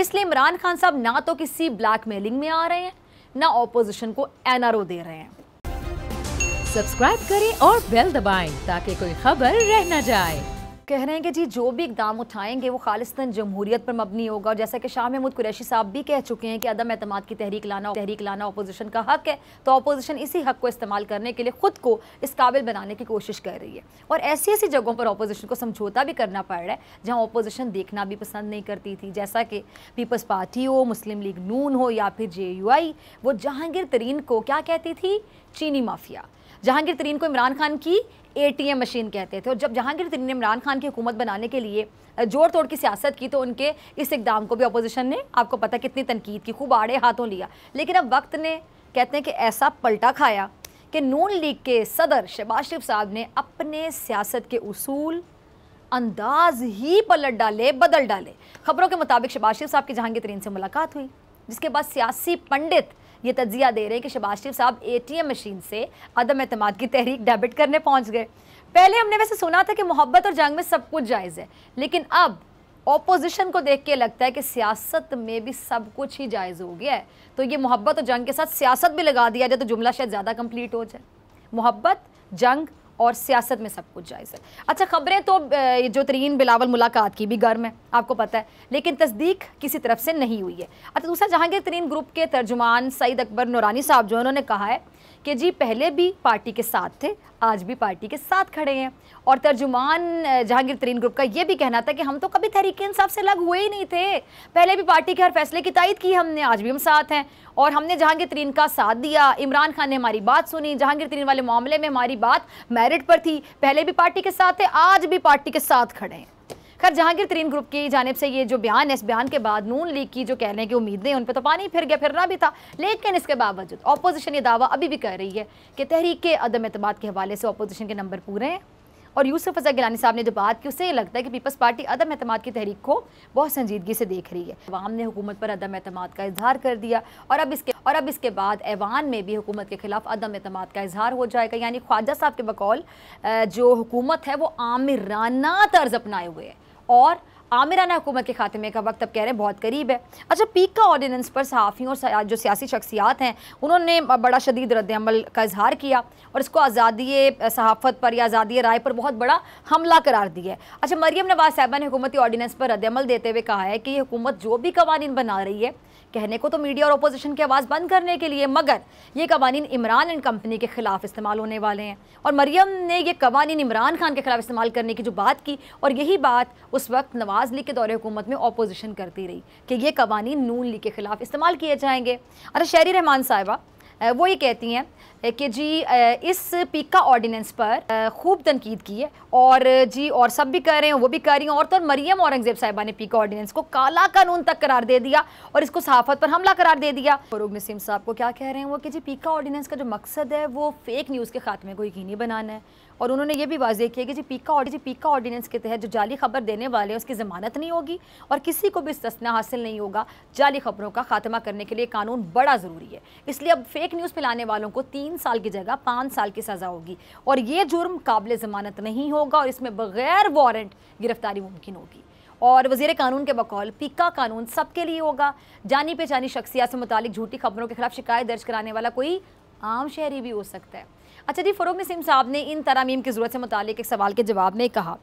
इसलिए इमरान खान साहब ना तो किसी ब्लैकमेलिंग में आ रहे हैं ना ऑपोजिशन को एनआरओ दे रहे हैं सब्सक्राइब करें और बेल दबाएं ताकि कोई खबर रह न जाए कह रहे हैं कि जी जो भी इकदाम उठाएंगे वो खालिस्तान जमहूरियत पर मबनी होगा और जैसा कि शाह महमूद कुरैशी साहब भी कह चुके हैं कि अदम अतमाद की तहरीक लाना तहरीक लाना अपोजिशन का हक है तो अपोजिशन इसी हक को इस्तेमाल करने के लिए ख़ुद को इस काबिल बनाने की कोशिश कर रही है और ऐसी ऐसी जगहों पर अपोजिशन को समझौता भी करना पड़ रहा है जहाँ अपोजिशन देखना भी पसंद नहीं करती थी जैसा कि पीपल्स पार्टी हो मुस्लिम लीग नून हो या फिर जे यू आई वो जहांगीर तरीन को क्या कहती थी चीनी माफिया जहांगीर तरीन को इमरान खान की एटीएम मशीन कहते थे और जब जहांगीर तरीन ने इमरान खान की हुकूमत बनाने के लिए जोड़ तोड़ की सियासत की तो उनके इस इकदाम को भी अपोजिशन ने आपको पता कितनी तनकीद की खूब आड़े हाथों लिया लेकिन अब वक्त ने कहते हैं कि ऐसा पलटा खाया कि नून लीग के सदर शहबाज शरीफ साहब ने अपने सियासत के असूल अंदाज ही पलट डाले बदल डाले खबरों के मुताबिक शहबाज शरीफ साहब की जहांगीर तरीन से मुलाकात हुई जिसके बाद सियासी पंडित ये तजिया दे रहे हैं कि शबाज शरीफ साहब एम मशीन से अदम अहतम की तहरीक डेबिट करने पहुँच गए पहले हमने वैसे सुना था कि मोहब्बत और जंग में सब कुछ जायज़ है लेकिन अब ऑपोजिशन को देख के लगता है कि सियासत में भी सब कुछ ही जायज़ हो गया है तो ये मोहब्बत और जंग के साथ सियासत भी लगा दिया जाए तो जुमला शायद ज़्यादा कंप्लीट हो जाए मोहब्बत जंग और सियासत में सब कुछ जायज़ है अच्छा खबरें तो जो तरीन बिलावल मुलाकात की भी गर्म है आपको पता है लेकिन तस्दीक किसी तरफ से नहीं हुई है अच्छा दूसरा जहांगीर तरीन ग्रुप के तर्जुमान सईद अकबर नौरानी साहब जो उन्होंने कहा है कि जी पहले भी पार्टी के साथ थे आज भी पार्टी के साथ खड़े हैं और तर्जुमान जहांगीर तरीन ग्रुप का ये भी कहना था कि हम तो कभी तहरीक इंसाफ से अलग हुए ही नहीं थे पहले भी पार्टी के हर फैसले की तायद की हमने आज भी हम साथ हैं और हमने जहांगीर तरीन का साथ दिया इमरान खान ने हमारी बात सुनी जहांगीर तरीन वाले मामले में हमारी बात मेरिट पर थी पहले भी पार्टी के साथ थे आज भी पार्टी के साथ खड़े हैं खैर जहांगीर तरीन ग्रुप की जानब से ये जो बयान है इस बयान के बाद नून लीग की जो कहने की उम्मीदें उन पर तो पानी फिर गया फिरना भी था लेकिन इसके बावजूद अपोजिशन ये दावा अभी भी कर रही है कि तहरीक अदम अतमाद के हवाले से अपोजिशन के नंबर पूरे हैं और यूसुफ अजा गिलानी साहब ने जो बात की उससे ये लगता है कि पीपल्स पार्टी अदम अतमाद की तहरीक को बहुत संजीदगी से देख रही है अवाम ने हुकूमत पर अदम अतमाद का इजहार कर दिया और अब इसके और अब इसके बाद ऐवान में भी हुकूमत के खिलाफ अदम अतमाद का इजहार हो जाएगा यानी ख्वाजा साहब के बकौल जो हुकूमत है वो आमिराना तर्ज अपनाए हुए हैं और आमिराना हुकूमत के खात्मे का वक्त अब कह रहे हैं बहुत करीब है अच्छा पीक का ऑर्डीनेंस पर सहाफ़ियों और जो सियासी शख्सियात हैं उन्होंने बड़ा शदीद रद्दमल का इजहार किया और इसको आज़ादी सहाफ़त पर या आज़ादी राय पर बहुत बड़ा हमला करार दिया है अच्छा मरीम नवाज साहबा ने हुकूमती ऑर्डीनेंस पर रद्दमल देते हुए कहा है कि ये हुकूमत जो भी कवानीन बना रही है कहने को तो मीडिया और अपोजिशन की आवाज़ बंद करने के लिए मगर ये कवानीन इमरान एंड कंपनी के खिलाफ इस्तेमाल होने वाले हैं और मरियम ने ये कवानीन इमरान खान के खिलाफ इस्तेमाल करने की जो बात की और यही बात उस वक्त नवाज नवाज़ लीग के दौरे हुकूमत में अपोजिशन करती रही कि ये कवानी नून लीग के ख़िलाफ़ इस्तेमाल किए जाएंगे अच्छा शहरी रहमान साहिबा वो ये कहती हैं कि जी इस पीका ऑर्डिनेंस पर खूब तनकीद की है और जी और सब भी कर रहे हैं वो भी कर रही हैं और तो मरियम औरंगजेब साहिबा ने पीका ऑर्डिनेंस को काला कानून तक करार दे दिया और इसको सहाफत पर हमला करार दे दिया फरूग नसीम साहब को क्या कह रहे हैं वो कि जी पीका ऑर्डिनेंस का जो मकसद है वो फेक न्यूज़ के खात्मे को यकीनी बनाना है और उन्होंने ये भी वाजह किया कि जी पीका ऑर्डी जी पीका ऑर्डीनेंस के तहत जो जाली खबर देने वाले हैं उसकी ज़मानत नहीं होगी और किसी को भी सस्ना हासिल नहीं होगा जाली खबरों का खात्मा करने के लिए कानून बड़ा ज़रूरी है इसलिए अब फेक न्यूज़ फैलाने वालों को तीन साल की जगह पाँच साल की सज़ा होगी और ये जुर्म काबिल ज़मानत नहीं होगा और इसमें बगैर वारंट गिरफ्तारी मुमकिन होगी और वजीर कानून के बकौल पिका कानून सबके लिए होगा जानी पहचानी शख्सियात से मुतालिक झूठी खबरों के खिलाफ शिकायत दर्ज कराने वाला कोई आम शहरी भी हो सकता है अच्छा जी फ़रोग नसीम साहब ने इन तरामीम की ज़रूरत से मुतल एक सवाल के जवाब में कहा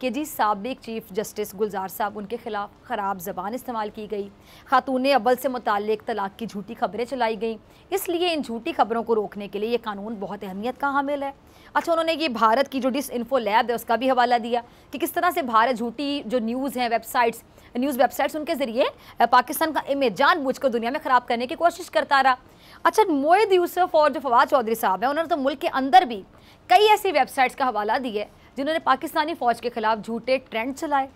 कि जी सबक चीफ जस्टिस गुलजार साहब उनके खिलाफ ख़राब जबान इस्तेमाल की गई खातून अव्वल से मुतल तलाक की झूठी खबरें चलाई गई इसलिए इन झूठी खबरों को रोकने के लिए ये कानून बहुत अहमियत का हामिल है अच्छा उन्होंने ये भारत की जो डिस इन्फो लैब है उसका भी हवाला दिया कि किस तरह से भारत झूठी जो न्यूज़ हैं वेबसाइट्स न्यूज़ वेबसाइट्स उनके ज़रिए पाकिस्तान का इमेज जानबूझकर दुनिया में ख़राब करने की कोशिश करता रहा अच्छा मोहद यूसुफ और जो फवाद चौधरी साहब हैं उन्होंने तो मुल्क के अंदर भी कई ऐसी वेबसाइट्स का हवाला दिया जिन्होंने पाकिस्तानी फ़ौज के खिलाफ झूठे ट्रेंड चलाए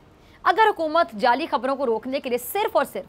अगर हुकूमत जाली खबरों को रोकने के लिए सिर्फ और सिर्फ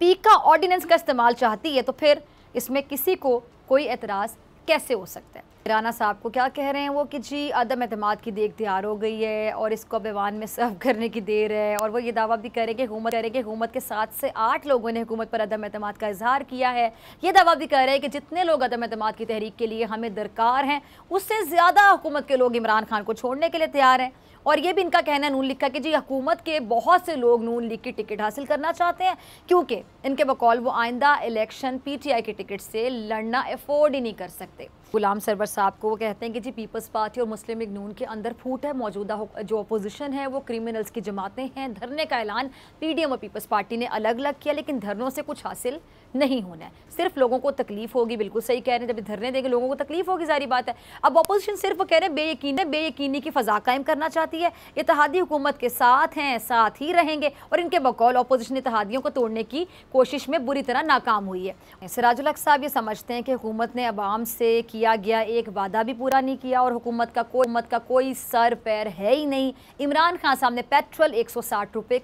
पीका ऑर्डिनेंस का इस्तेमाल चाहती है तो फिर इसमें किसी को कोई एतराज़ कैसे हो सकता है राना साहब को क्या कह रहे हैं वो कि जी अदम अहतमाद की देख तैयार हो गई है और इसको अब में सर्व करने की देर है और वो ये दावा भी कह रहे कि हुकूमत करें कि हुकूमत के सात से आठ लोगों ने हुकूमत पर अदम अहतमाद का इजहार किया है ये दावा भी कह रहे हैं कि जितने लोग अदम अहतमाद की तहरीक के लिए हमें दरकार हैं उससे ज़्यादा हुकूमत के लोग इमरान खान को छोड़ने के लिए तैयार हैं और ये भी इनका कहना है नून लिखा का कि जी हुकूमत के बहुत से लोग नून लीग की टिकट हासिल करना चाहते हैं क्योंकि इनके बकौल वो आइंदा इलेक्शन पीटीआई की टिकट से लड़ना अफोर्ड ही नहीं कर सकते गुलाम सरवर साहब को वो कहते हैं कि जी पीपल्स पार्टी और मुस्लिम लीग नून के अंदर फूट है मौजूदा जो अपोजिशन है वो क्रिमिनल्स की जमातें हैं धरने का ऐलान पीडीएम और पीपल्स पार्टी ने अलग अलग किया लेकिन धरनों से कुछ हासिल नहीं होना है सिर्फ लोगों को तकलीफ होगी बिल्कुल सही कह रहे हैं जब धरने देंगे लोगों को तकलीफ होगी सारी बात है अब अपोजिशन सिर्फ कह रहे हैं बेयकीन बेयकीनी की फजा कायम करना चाहते जाती है इतिहादी हुकूमत के साथ हैं साथ ही रहेंगे और इनके बकौल अपोजिशन इतिहादियों को तोड़ने की कोशिश में बुरी तरह नाकाम हुई है सिराजुल साहब ये समझते हैं कि हुकूमत ने आवाम से किया गया एक वादा भी पूरा नहीं किया और हुकूमत का कोई मत का कोई सर पैर है ही नहीं इमरान खान साहब ने पेट्रोल एक सौ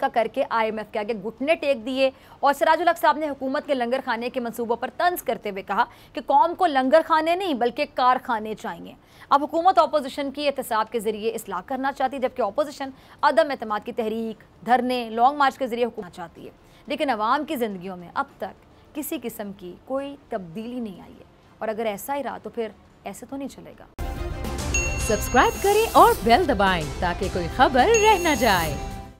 का करके आई के आगे घुटने टेक दिए और सिराजुल साहब ने हुकूमत के लंगर खाने के मनसूबों पर तंज करते हुए कहा कि कौम को लंगर खाने नहीं बल्कि कारखाने चाहिए अब हुकूमत अपोजिशन की एहतसाब के जरिए असलाह करना चाहती है जबकि अपोजिशन अदम अहतम की तहरीक धरने लॉन्ग मार्च के जरिए हुकूमत चाहती है लेकिन आवाम की जिंदगी में अब तक किसी किस्म की कोई तब्दीली नहीं आई है और अगर ऐसा ही रहा तो फिर ऐसे तो नहीं चलेगा सब्सक्राइब करें और बेल दबाएं ताकि कोई खबर रह न जाए